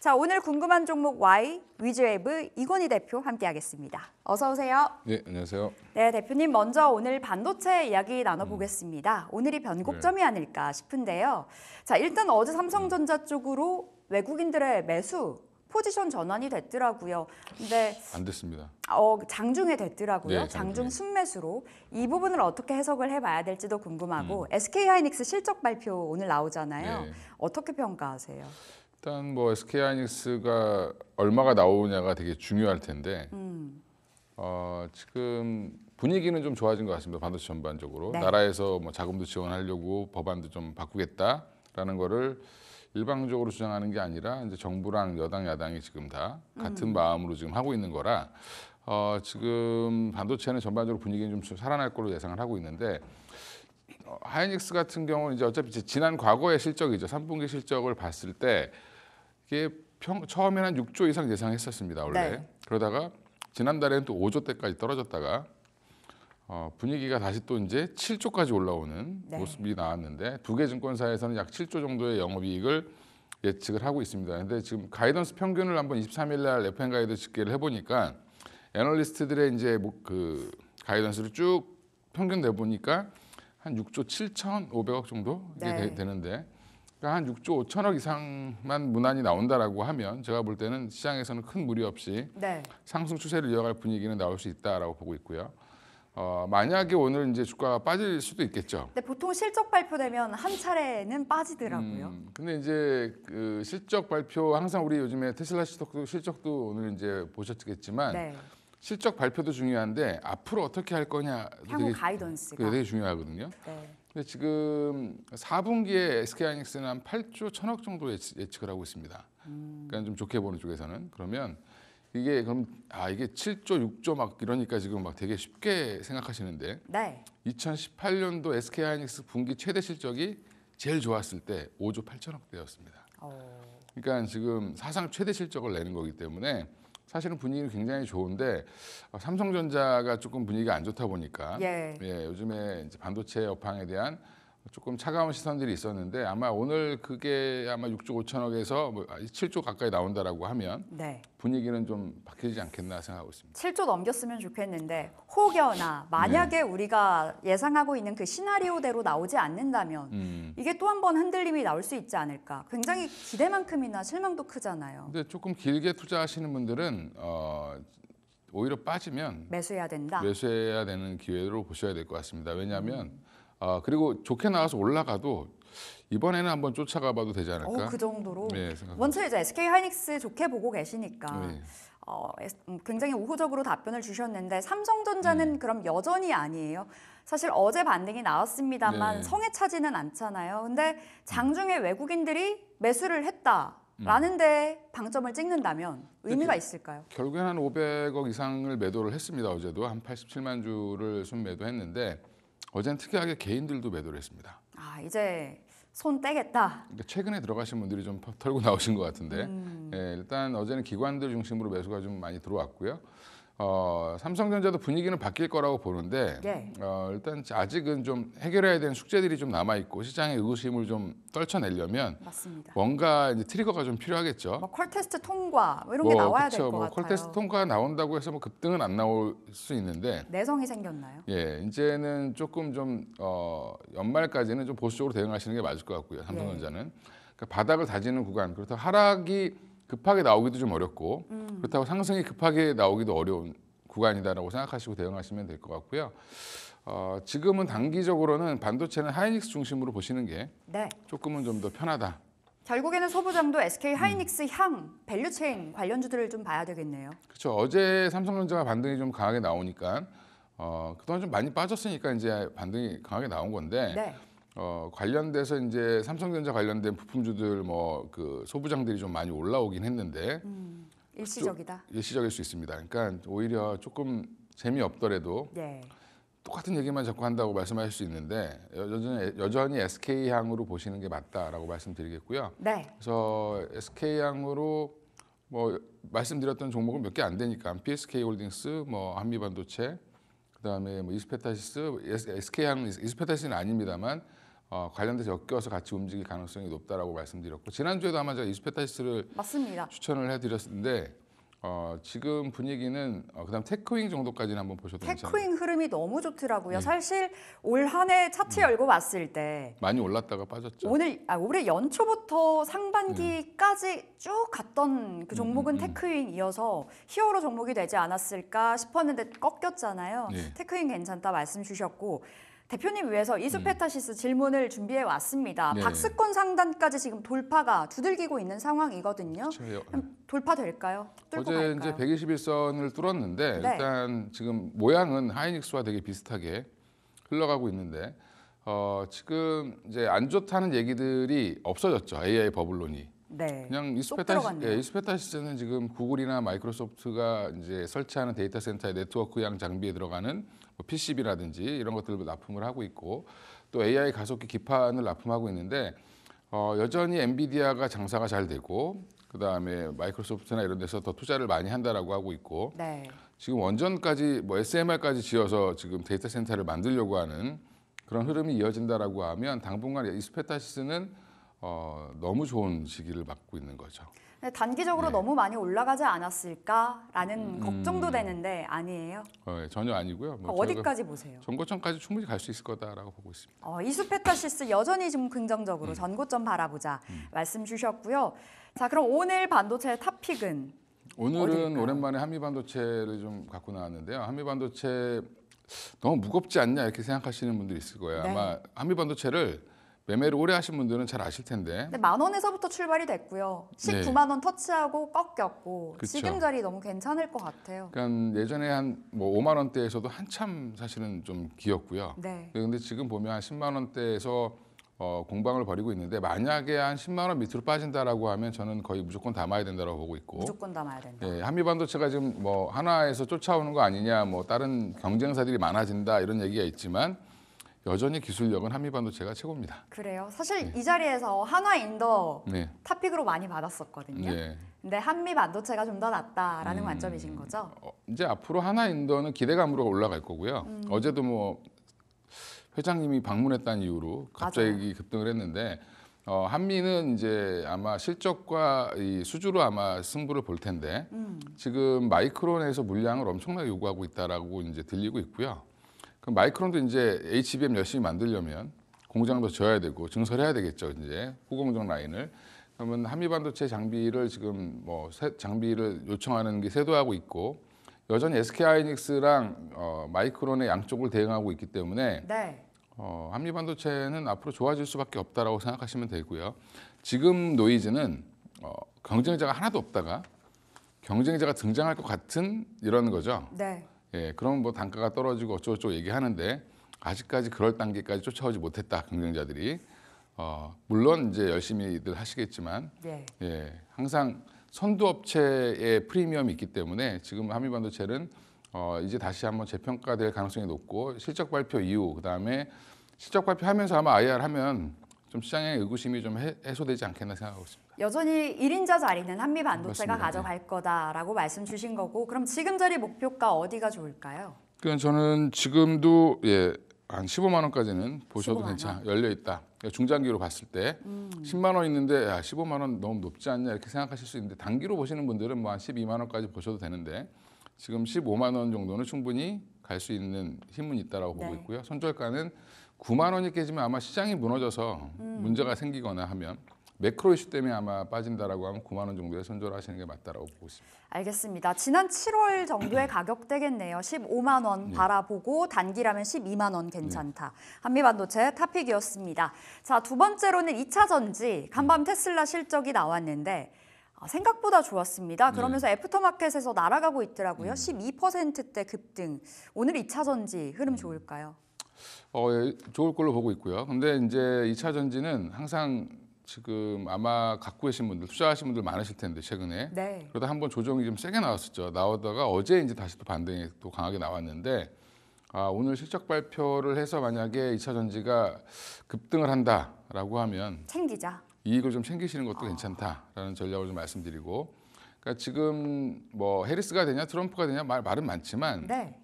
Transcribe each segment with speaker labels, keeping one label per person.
Speaker 1: 자, 오늘 궁금한 종목 Y 위즈웨브 이건희 대표 함께하겠습니다. 어서 오세요.
Speaker 2: 네, 안녕하세요.
Speaker 1: 네, 대표님 먼저 오늘 반도체 이야기 나눠보겠습니다. 음. 오늘이 변곡점이 네. 아닐까 싶은데요. 자, 일단 어제 삼성전자 음. 쪽으로 외국인들의 매수 포지션 전환이 됐더라고요. 근데 안 됐습니다. 어, 장중에 됐더라고요. 네, 장중 순매수로 이 부분을 어떻게 해석을 해봐야 될지도 궁금하고 음. SK 하이닉스 실적 발표 오늘 나오잖아요. 네. 어떻게 평가하세요?
Speaker 2: 일단 뭐 SK 하이닉스가 얼마가 나오냐가 되게 중요할 텐데 음. 어, 지금 분위기는 좀 좋아진 것 같습니다. 반도체 전반적으로 네. 나라에서 뭐 자금도 지원하려고 법안도 좀 바꾸겠다라는 거를 일방적으로 주장하는 게 아니라 이제 정부랑 여당 야당이 지금 다 같은 음. 마음으로 지금 하고 있는 거라 어, 지금 반도체는 전반적으로 분위기는 좀 살아날 걸로 예상을 하고 있는데 어, 하이닉스 같은 경우는 이제 어차피 지난 과거의 실적이죠. 3분기 실적을 봤을 때 이게 평, 처음에는 한 6조 이상 예상했었습니다 원래 네. 그러다가 지난달에는 또 5조 대까지 떨어졌다가 어, 분위기가 다시 또 이제 7조까지 올라오는 네. 모습이 나왔는데 두 개 증권사에서는 약 7조 정도의 영업이익을 예측을 하고 있습니다. 근데 지금 가이던스 평균을 한번 23일 날 FN 가이드 집계를 해보니까 애널리스트들의 이제 뭐그 가이던스를 쭉 평균 내보니까 한 6조 7,500억 정도 이게 네. 되, 되는데 그러니까 한 6조 5천억 이상만 무난히 나온다라고 하면 제가 볼 때는 시장에서는 큰 무리 없이 네. 상승 추세를 이어갈 분위기는 나올 수 있다라고 보고 있고요. 어, 만약에 오늘 이제 주가가 빠질 수도 있겠죠.
Speaker 1: 근데 보통 실적 발표되면 한 차례는 빠지더라고요.
Speaker 2: 음, 근데 이제 그 실적 발표 항상 우리 요즘에 테슬라 실적도 실적도 오늘 이제 보셨겠지만 네. 실적 발표도 중요한데 앞으로 어떻게 할 거냐 향후 되게, 가이던스가 되게 중요하거든요. 네. 근데 지금 4분기에 SK 하이닉스는 한 8조 1 0 0 0억 정도 예측, 을 하고 있습니다. 음. 그러니까 좀 좋게 보는 쪽에서는 그러면 이게 그럼 아 이게 7조 6조 막 이러니까 지금 막 되게 쉽게 생각하시는데 네. 2018년도 SK 하이닉스 분기 최대 실적이 제일 좋았을 때 5조 8천억 대였습니다. 오. 어. 그러니까 지금 사상 최대 실적을 내는 거기 때문에 사실은 분위기는 굉장히 좋은데 어, 삼성전자가 조금 분위기가 안 좋다 보니까 예. 예 요즘에 이제 반도체 업황에 대한 조금 차가운 시선들이 있었는데 아마 오늘 그게 아마 6조 5천억에서 뭐 7조 아, 가까이 나온다라고 하면 네. 분위기는 좀 바뀌지 않겠나 생각하고 있습니다.
Speaker 1: 7조 넘겼으면 좋겠는데 혹여나 만약에 네. 우리가 예상하고 있는 그 시나리오대로 나오지 않는다면 음. 이게 또 한 번 흔들림이 나올 수 있지 않을까. 굉장히 기대만큼이나 실망도 크잖아요.
Speaker 2: 근데 조금 길게 투자하시는 분들은 어, 오히려 빠지면
Speaker 1: 매수해야 된다.
Speaker 2: 매수해야 되는 기회로 보셔야 될 것 같습니다. 왜냐하면 음. 아, 그리고 좋게 나와서 올라가도 이번에는 한번 쫓아가 봐도 되지 어, 않을까? 오, 그
Speaker 1: 정도로. 네, 원체 이제 SK 하이닉스 좋게 보고 계시니까 네. 어, 음, 굉장히 우호적으로 답변을 주셨는데 삼성전자는 네. 그럼 여전히 아니에요. 사실 어제 반등이 나왔습니다만 네. 성에 차지는 않잖아요. 근데 장중에 음. 외국인들이 매수를 했다. 라는데 방점을 찍는다면 의미가 있을까요?
Speaker 2: 결국엔 한 500억 이상을 매도를 했습니다. 어제도 한 87만 주를 순매도했는데 어제는 특이하게 개인들도 매도를 했습니다.
Speaker 1: 아 이제 손 떼겠다.
Speaker 2: 그러니까 최근에 들어가신 분들이 좀 털고 나오신 것 같은데 음. 예, 일단 어제는 기관들 중심으로 매수가 좀 많이 들어왔고요. 어, 삼성전자도 분위기는 바뀔 거라고 보는데 네. 어, 일단 아직은 좀 해결해야 되는 숙제들이 좀 남아 있고 시장의 의구심을 좀 떨쳐내려면 맞습니다. 뭔가 이제 트리거가 좀 필요하겠죠.
Speaker 1: 뭐콜 테스트 통과 뭐 이런 어, 뭐, 게 나와야 될 것 같아요. 콜 테스트
Speaker 2: 통과 나온다고 해서 뭐 급등은 안 나올 수 있는데
Speaker 1: 내성이 생겼나요?
Speaker 2: 예, 이제는 조금 좀 어, 연말까지는 좀 보수적으로 대응하시는 게 맞을 것 같고요. 삼성전자는 네. 그러니까 바닥을 다지는 구간 그렇다 하락이 급하게 나오기도 좀 어렵고 음. 그렇다고 상승이 급하게 나오기도 어려운 구간이다라고 생각하시고 대응하시면 될 것 같고요. 어, 지금은 단기적으로는 반도체는 하이닉스 중심으로 보시는 게 네. 조금은 좀 더 편하다.
Speaker 1: 결국에는 소부장도 SK 음. 하이닉스 음. 향 밸류체인 관련주들을 좀 봐야 되겠네요.
Speaker 2: 그렇죠. 어제 삼성전자가 반등이 좀 강하게 나오니까 어, 그동안 좀 많이 빠졌으니까 이제 반등이 강하게 나온 건데 네. 어, 관련돼서 이제 삼성전자 관련된 부품주들 뭐 그 소부장들이 좀 많이 올라오긴 했는데 음,
Speaker 1: 일시적이다.
Speaker 2: 일시적일 수 있습니다. 그러니까 오히려 조금 재미없더라도 네. 똑같은 얘기만 자꾸 한다고 말씀하실 수 있는데 여전히, 여전히 SK 향으로 보시는 게 맞다라고 말씀드리겠고요. 네. 그래서 SK 향으로 뭐 말씀드렸던 종목은 몇 개 안 되니까 PSK 홀딩스, 뭐 한미반도체, 그다음에 뭐 이스페타시스, SK 향 이스페타시스는 아닙니다만 어, 관련돼서 엮여서 같이 움직일 가능성이 높다라고 말씀드렸고 지난주에도 아마 제가 이스페타시스를 맞습니다. 추천을 해드렸는데 어, 지금 분위기는 어, 그다음 테크윙 정도까지는 한번 보셔도 테크윙 괜찮아요. 테크윙
Speaker 1: 흐름이 너무 좋더라고요. 네. 사실 올 한 해 차트 음. 열고 봤을 때
Speaker 2: 많이 올랐다가 빠졌죠.
Speaker 1: 오늘 아, 올해 연초부터 상반기까지 네. 쭉 갔던 그 종목은 음, 음, 음. 테크윙이어서 히어로 종목이 되지 않았을까 싶었는데 꺾였잖아요. 네. 테크윙 괜찮다 말씀 주셨고 대표님 위해서 이수페타시스 음. 질문을 준비해 왔습니다. 네. 박스권 상단까지 지금 돌파가 두들기고 있는 상황이거든요. 돌파될까요? 어제 갈까요?
Speaker 2: 이제 121선을 뚫었는데 네. 일단 지금 모양은 하이닉스와 되게 비슷하게 흘러가고 있는데 어, 지금 이제 안 좋다는 얘기들이 없어졌죠. AI 버블론이. 네. 그냥 이스페타시, 예, 스페타 지금 구글이나 마이크로소프트가 이제 설치하는 데이터 센터의 네트워크 양 장비에 들어가는 뭐 PCB라든지 이런 것들을 뭐 납품을 하고 있고 또 AI 가속기 기판을 납품하고 있는데 어, 여전히 엔비디아가 장사가 잘 되고 그다음에 마이크로소프트나 이런 데서 더 투자를 많이 한다라고 하고 있고 네. 지금 원전까지 뭐 SMR까지 지어서 지금 데이터 센터를 만들려고 하는 그런 흐름이 이어진다라고 하면 당분간 이 스페타시스는 어, 너무 좋은 시기를 맞고 있는 거죠.
Speaker 1: 네, 단기적으로 네. 너무 많이 올라가지 않았을까라는 음... 걱정도 되는데 아니에요?
Speaker 2: 어, 예, 전혀 아니고요. 뭐 어디까지 보세요? 전고점까지 충분히 갈 수 있을 거다라고 보고 있습니다.
Speaker 1: 어, 이수페타시스 여전히 좀 긍정적으로 음. 전고점 바라보자 음. 말씀 주셨고요. 자 그럼 오늘 반도체 탑픽은
Speaker 2: 오늘은 어디까요 오랜만에 한미반도체를 좀 갖고 나왔는데요. 한미반도체 너무 무겁지 않냐 이렇게 생각하시는 분들이 있을 거예요. 네. 아마 한미반도체를 매매를 오래 하신 분들은 잘 아실 텐데. 네,
Speaker 1: 만 원에서부터 출발이 됐고요. 19만 원 터치하고 꺾였고 그쵸. 지금 자리 너무 괜찮을 것 같아요.
Speaker 2: 그러니까 예전에 한뭐 5만 원대에서도 한참 사실은 좀 기었고요. 네. 네 근데 지금 보면 한 10만 원대에서 어, 공방을 벌이고 있는데 만약에 한 10만 원 밑으로 빠진다라고 하면 저는 거의 무조건 담아야 된다라고 보고 있고 무조건 담아야 된다. 예, 한미 반도체가 지금 뭐 하나에서 쫓아오는 거 아니냐, 뭐 다른 경쟁사들이 많아진다 이런 얘기가 있지만 여전히 기술력은 한미반도체가 최고입니다.
Speaker 1: 그래요. 사실 네. 이 자리에서 한화인도 네. 탑픽으로 많이 받았었거든요. 네. 근데 한미반도체가 좀 더 낫다라는 음, 관점이신 거죠? 어,
Speaker 2: 이제 앞으로 한화인도는 기대감으로 올라갈 거고요. 음. 어제도 뭐 회장님이 방문했다는 이유로 갑자기 맞아요. 급등을 했는데 어, 한미는 이제 아마 실적과 이 수주로 아마 승부를 볼 텐데 음. 지금 마이크론에서 물량을 엄청나게 요구하고 있다라고 이제 들리고 있고요. 그럼 마이크론도 이제 HBM 열심히 만들려면 공장도 져야 되고 증설해야 되겠죠. 이제 후공정 라인을. 그러면 한미반도체 장비를 지금 뭐 장비를 요청하는 게 세도하고 있고 여전히 SK 하이닉스랑 어, 마이크론의 양쪽을 대응하고 있기 때문에 네. 어, 한미반도체는 앞으로 좋아질 수밖에 없다라고 생각하시면 되고요. 지금 노이즈는 어, 경쟁자가 하나도 없다가 경쟁자가 등장할 것 같은 이런 거죠. 네. 예, 그러면뭐 단가가 떨어지고 어쩌고저쩌고 얘기하는데 아직까지 그럴 단계까지 쫓아오지 못했다 경쟁자들이 어, 물론 이제 열심히들 하시겠지만 네. 예, 항상 선두 업체의 프리미엄이 있기 때문에 지금 한미반도체는 어, 이제 다시 한번 재평가될 가능성이 높고 실적 발표 이후 그다음에 실적 발표하면서 아마 IR 하면 좀 시장의 의구심이 좀 해소되지 않겠나 생각하고 있습니다.
Speaker 1: 여전히 1인자 자리는 한미 반도체가 맞습니다. 가져갈 거다라고 말씀 주신 거고 그럼 지금 자리 목표가 어디가 좋을까요?
Speaker 2: 그 저는 지금도 예, 한 15만 원까지는 보셔도 15만 괜찮아. 열려 있다. 그러니까 중장기로 봤을 때 음. 10만 원 있는데 야, 15만 원 너무 높지 않냐 이렇게 생각하실 수 있는데 단기로 보시는 분들은 뭐 한 12만 원까지 보셔도 되는데 지금 15만 원 정도는 충분히 갈 수 있는 힘은 있다라고 보고 네. 있고요. 손절가는 9만 원이 깨지면 아마 시장이 무너져서 음. 문제가 생기거나 하면 매크로 이슈 때문에 아마 빠진다라고 하면 9만 원 정도에 손절하시는 게 맞다라고 보고 있습니다.
Speaker 1: 알겠습니다. 지난 7월 정도의 가격대겠네요. 15만 원 네. 바라보고 단기라면 12만 원 괜찮다. 네. 한미반도체 탑픽이었습니다. 자, 두 번째로는 2차 전지 간밤 네. 테슬라 실적이 나왔는데 아, 생각보다 좋았습니다. 네. 그러면서 네. 애프터마켓에서 날아가고 있더라고요. 12%대 음. 급등. 오늘 2차 전지 흐름 음. 좋을까요?
Speaker 2: 어, 예, 좋을 걸로 보고 있고요. 근데 이제 2차 전지는 항상 지금 아마 갖고 계신 분들 투자하신 분들 많으실 텐데 최근에 네. 그러다 한 번 조정이 좀 세게 나왔었죠. 나오다가 어제 이제 다시 또 반등이 또 강하게 나왔는데 아, 오늘 실적 발표를 해서 만약에 이차 전지가 급등을 한다라고 하면 챙기자. 이익을 좀 챙기시는 것도 어. 괜찮다라는 전략을 좀 말씀드리고 그러니까 지금 뭐 해리스가 되냐 트럼프가 되냐 말, 말은 많지만 네.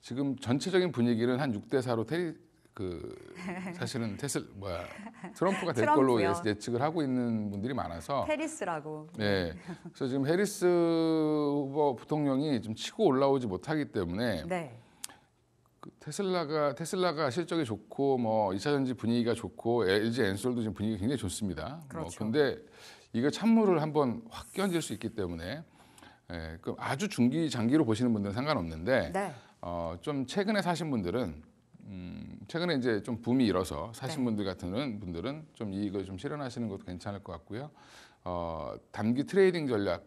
Speaker 2: 지금 전체적인 분위기는 한 6대 4로 테리, 그 사실은 테슬 뭐야 트럼프가 될 걸로 예측을 하고 있는 분들이 많아서
Speaker 1: 해리스라고.
Speaker 2: 네. 예. 그래서 지금 해리스 후보 부통령이 좀 치고 올라오지 못하기 때문에 네. 그 테슬라가 테슬라가 실적이 좋고 뭐이차 전지 분위기가 좋고 LG 엔솔도 지금 분위기 가 굉장히 좋습니다. 뭐 그렇죠. 뭐 근데 이거 찬물을 한번 확 끼얹을 수 있기 때문에 예, 그 아주 중기 장기로 보시는 분들은 상관없는데 네. 어, 좀 최근에 사신 분들은 음, 최근에 이제 좀 붐이 일어서 사신 네. 분들 같은 분들은 좀 이익을 좀 실현하시는 것도 괜찮을 것 같고요. 어, 단기 트레이딩 전략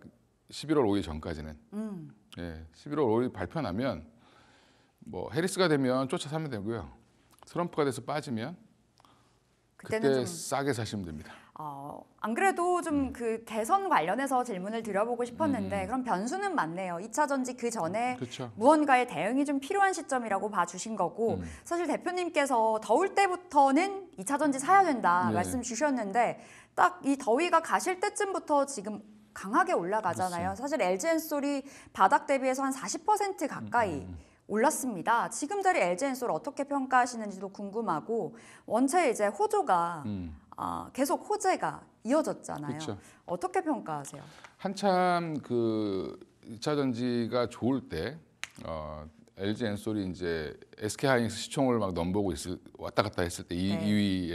Speaker 2: 11월 5일 전까지는 음. 예, 11월 5일 발표나면 뭐 해리스가 되면 쫓아 사면 되고요. 트럼프가 돼서 빠지면 그때 싸게 사시면 됩니다.
Speaker 1: 어, 안 그래도 좀그 음. 대선 관련해서 질문을 드려보고 싶었는데 음. 그럼 변수는 맞네요. 2차 전지 그 전에 그쵸. 무언가의 대응이 좀 필요한 시점이라고 봐주신 거고 음. 사실 대표님께서 더울 때부터는 2차 전지 사야 된다 네. 말씀 주셨는데 딱 이 더위가 가실 때쯤부터 지금 강하게 올라가잖아요. 그렇지. 사실 LG 엔솔이 바닥 대비해서 한 40% 가까이 음. 음, 음. 올랐습니다. 지금 자리 LG 엔솔 어떻게 평가하시는지도 궁금하고 원체 이제 호조가 아, 계속 호재가 이어졌잖아요. 그렇죠. 어떻게 평가하세요?
Speaker 2: 한참 그 2차 전지가 좋을 때 어, LG 엔솔이 이제 SK 하이닉스 시총을 막 넘보고 있을 왔다 갔다 했을 때 네.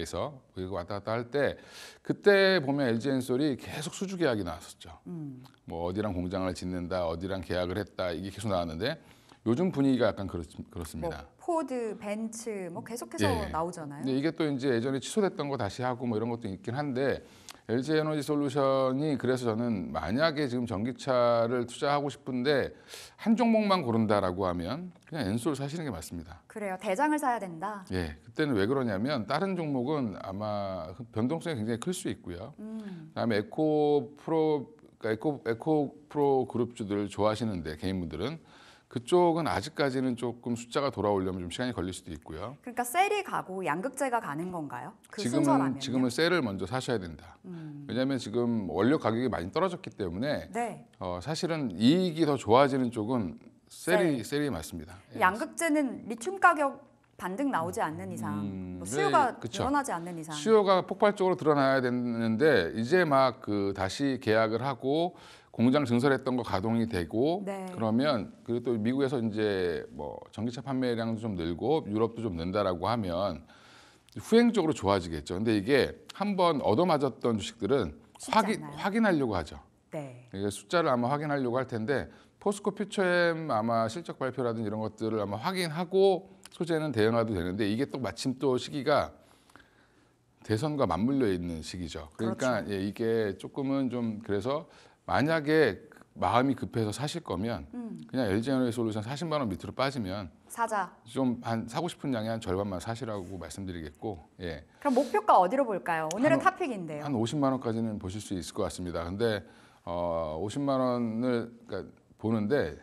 Speaker 2: 2위에서 그리고 왔다 갔다 할 때 그때 보면 LG 엔솔이 계속 수주 계약이 나왔었죠. 음. 뭐 어디랑 공장을 짓는다, 어디랑 계약을 했다 이게 계속 나왔는데 요즘 분위기가 약간 그렇, 그렇습니다. 뭐
Speaker 1: 포드, 벤츠 뭐 계속해서 예. 나오잖아요. 근
Speaker 2: 이게 또 이제 예전에 취소됐던 거 다시 하고 뭐 이런 것도 있긴 한데 LG 에너지 솔루션이 그래서 저는 만약에 지금 전기차를 투자하고 싶은데 한 종목만 고른다라고 하면 그냥 엔솔 사시는 게 맞습니다.
Speaker 1: 그래요. 대장을 사야 된다.
Speaker 2: 예. 그때는 왜 그러냐면 다른 종목은 아마 변동성이 굉장히 클 수 있고요. 음. 그다음에 에코 프로 그러니까 에코 에코 프로 그룹주들 좋아하시는데 개인분들은 그쪽은 아직까지는 조금 숫자가 돌아오려면 좀 시간이 걸릴 수도 있고요.
Speaker 1: 그러니까 셀이 가고 양극재가 가는 건가요? 그 지금은 순서라면요?
Speaker 2: 지금은 셀을 먼저 사셔야 된다. 음. 왜냐하면 지금 원료 가격이 많이 떨어졌기 때문에 네. 어, 사실은 이익이 더 좋아지는 쪽은 셀이 셀. 셀이 맞습니다.
Speaker 1: 예. 양극재는 리튬 가격 반등 나오지 않는 이상 음, 뭐 네, 수요가 네, 늘어나지 않는 이상 수요가
Speaker 2: 폭발적으로 드러나야 되는데 이제 막그 다시 계약을 하고 공장 증설했던 거 가동이 되고 네. 그러면 그리고 또 미국에서 이제 뭐 전기차 판매량도 좀 늘고 유럽도 좀 는다라고 하면 후행적으로 좋아지겠죠. 근데 이게 한 번 얻어맞았던 주식들은 확인 확인하려고 하죠. 네. 이게 숫자를 아마 확인하려고 할 텐데 포스코 퓨처엠 아마 실적 발표라든지 이런 것들을 아마 확인하고 소재는 대응해도 되는데 이게 또 마침 또 시기가 대선과 맞물려 있는 시기죠. 그러니까 그렇죠. 예, 이게 조금은 좀 그래서 만약에 마음이 급해서 사실 거면 음. 그냥 LG 에너지 솔루션 40만 원 밑으로 빠지면 사자. 좀한 사고 싶은 양의 한 절반만 사시라고 말씀드리겠고. 예.
Speaker 1: 그럼 목표가 어디로 볼까요? 오늘은 한, 탑픽인데요. 한
Speaker 2: 50만 원까지는 보실 수 있을 것 같습니다. 근데 어 50만 원을 그러니까 보는데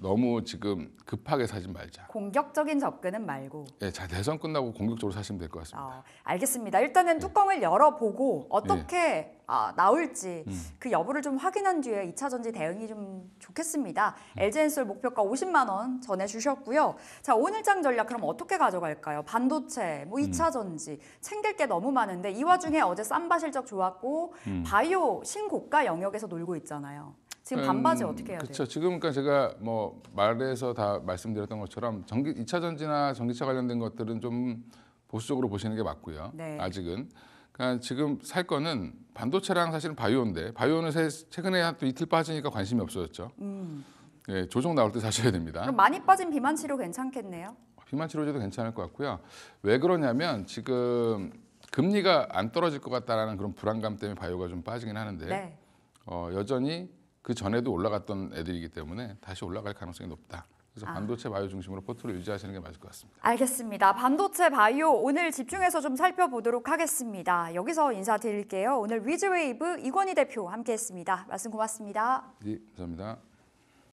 Speaker 2: 너무 지금 급하게 사지 말자.
Speaker 1: 공격적인 접근은 말고.
Speaker 2: 예, 자 대선 끝나고 공격적으로 사시면 될 것 같습니다. 어,
Speaker 1: 알겠습니다. 일단은 예. 뚜껑을 열어보고 어떻게 예. 아, 나올지 음. 그 여부를 좀 확인한 뒤에 이차 전지 대응이 좀 좋겠습니다. 음. LG엔솔 목표가 50만 원 전해주셨고요. 자 오늘장 전략 그럼 어떻게 가져갈까요? 반도체, 뭐이차 음. 전지 챙길 게 너무 많은데 이 와중에 어제 쌈바 실적 좋았고 음. 바이오 신고가 영역에서 놀고 있잖아요. 지금 반바지 음, 어떻게 해야 그쵸. 돼요?
Speaker 2: 지금 그러니까 제가 뭐 말에서 다 말씀드렸던 것처럼 전기 2차 전지나 전기차 관련된 것들은 좀 보수적으로 보시는 게 맞고요. 네. 아직은. 그러니까 지금 살 거는 반도체랑 사실은 바이오인데 바이오는 새, 최근에 한또 이틀 빠지니까 관심이 없어졌죠. 음. 예, 조정 나올 때 사셔야 됩니다. 그럼
Speaker 1: 많이 빠진 비만 치료 괜찮겠네요?
Speaker 2: 비만 치료제도 괜찮을 것 같고요. 왜 그러냐면 지금 금리가 안 떨어질 것 같다라는 그런 불안감 때문에 바이오가 좀 빠지긴 하는데 네. 어, 여전히 그 전에도 올라갔던 애들이기 때문에 다시 올라갈 가능성이 높다. 그래서 아. 반도체 바이오 중심으로 포트를 유지하시는 게 맞을 것 같습니다.
Speaker 1: 알겠습니다. 반도체 바이오 오늘 집중해서 좀 살펴보도록 하겠습니다. 여기서 인사드릴게요. 오늘 위즈웨이브 이권희 대표 함께했습니다. 말씀 고맙습니다.
Speaker 2: 네, 감사합니다.